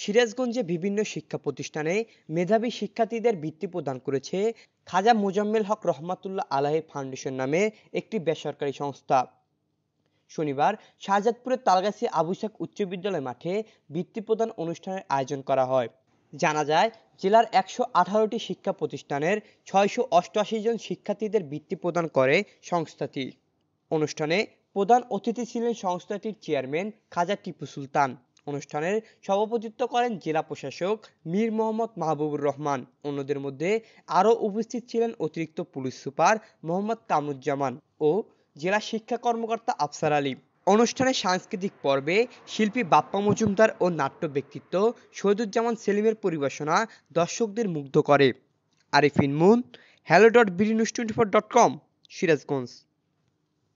সিরাজগঞ্জে বিভিন্ন শিক্ষা প্রতিষ্ঠানে মেধাবী শিক্ষার্থীদের বৃত্তি প্রদান করেছে খাজা মোজাম্মেল হক রহমাতুল্লাহ আলাহি ফাউন্ডেশন নামে একটি বেসরকারি সংস্থা শনিবার শাহজাদপুরের তালগাছি আবুশাক উচ্চ বিদ্যালয় মাঠে বৃত্তি প্রদান অনুষ্ঠানের আয়োজন করা হয় জানা যায় জেলার একশো আঠারোটি শিক্ষা প্রতিষ্ঠানের ছয়শো অষ্টআশি জন শিক্ষার্থীদের বৃত্তি প্রদান করে সংস্থাটি অনুষ্ঠানে প্রধান অতিথি ছিলেন সংস্থাটির চেয়ারম্যান খাজা টিপু সুলতান অনুষ্ঠানে সভাপতিত্ব করেন জেলা প্রশাসক মীর মোহাম্মদ মাহবুবুর রহমান অন্যদের মধ্যে আরও উপস্থিত ছিলেন অতিরিক্ত পুলিশ সুপার মোহাম্মদ কামরুজ্জামান ও জেলা শিক্ষা কর্মকর্তা আফসার আলী অনুষ্ঠানে সাংস্কৃতিক পর্বে শিল্পী বাপ্পা মজুমদার ও নাট্য ব্যক্তিত্ব শহীদুজ্জামান সেলিমের পরিবেশনা দর্শকদের মুগ্ধ করে Arifin Moon hello dot BD news twenty four dot com Sirajganj